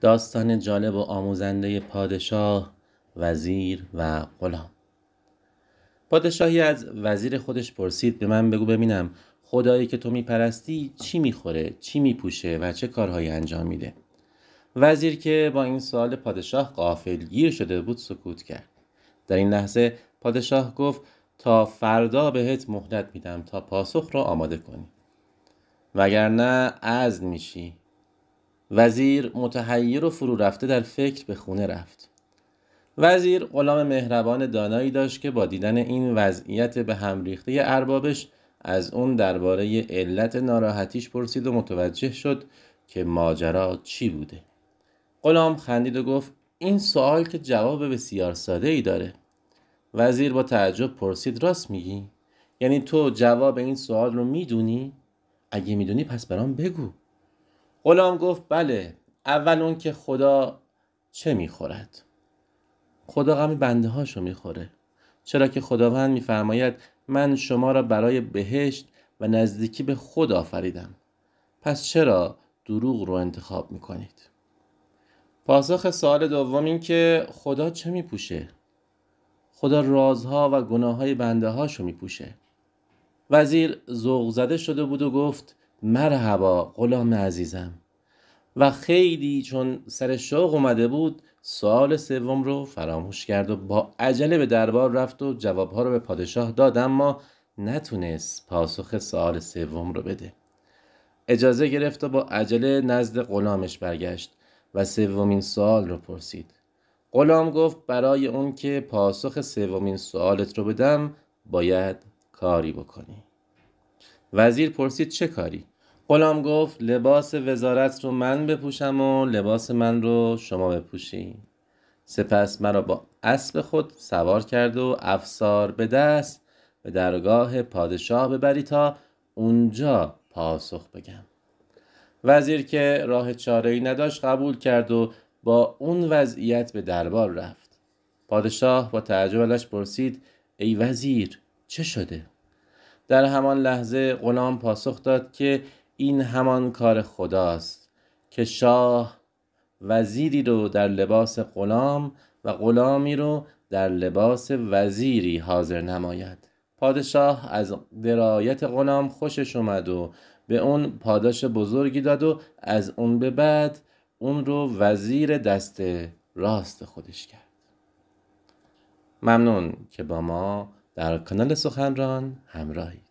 داستان جالب و آموزنده پادشاه، وزیر و غلام پادشاهی از وزیر خودش پرسید به من بگو ببینم خدایی که تو میپرستی چی میخوره، چی میپوشه و چه کارهایی انجام میده وزیر که با این سوال پادشاه قافل گیر شده بود سکوت کرد در این لحظه پادشاه گفت تا فردا بهت مهلت میدم تا پاسخ را آماده کنی وگرنه می میشی وزیر متحیر و فرو رفته در فکر به خونه رفت وزیر غلام مهربان دانایی داشت که با دیدن این وضعیت به هم ریخته اربابش از اون درباره علت ناراحتیش پرسید و متوجه شد که ماجرا چی بوده غلام خندید و گفت این سوال که جواب بسیار ساده ای داره وزیر با تعجب پرسید راست میگی یعنی تو جواب این سوال رو میدونی اگه میدونی پس برام بگو غلام گفت بله اول اون که خدا چه میخورد خدا غم بنده هاشو میخوره چرا که خداوند میفرماید من شما را برای بهشت و نزدیکی به خدا آفریدم پس چرا دروغ رو انتخاب میکنید پاسخ سوال دوم این که خدا چه میپوشه خدا رازها و گناه های بنده هاشو میپوشه وزیر ذوق زده شده بود و گفت مرحبا غلام عزیزم و خیلی چون سر شوق اومده بود سوال سوم رو فراموش کرد و با عجله به دربار رفت و جوابها رو به پادشاه داد اما نتونست پاسخ سوال سوم رو بده اجازه گرفت و با عجله نزد غلامش برگشت و سومین سوال رو پرسید غلام گفت برای اون که پاسخ سومین سوالت رو بدم باید کاری بکنی وزیر پرسید چه کاری غلام گفت لباس وزارت رو من بپوشم و لباس من رو شما بپوشی سپس مرا با اسب خود سوار کرد و افسار به دست به درگاه پادشاه ببری تا اونجا پاسخ بگم وزیر که راه چاره ای نداشت قبول کرد و با اون وضعیت به دربار رفت پادشاه با تعجب ازش پرسید ای وزیر چه شده در همان لحظه غلام پاسخ داد که این همان کار خداست که شاه وزیری رو در لباس غلام و غلامی رو در لباس وزیری حاضر نماید پادشاه از درایت غلام خوشش اومد و به اون پاداش بزرگی داد و از اون به بعد اون رو وزیر دست راست خودش کرد ممنون که با ما در کانال سخنران همراهی.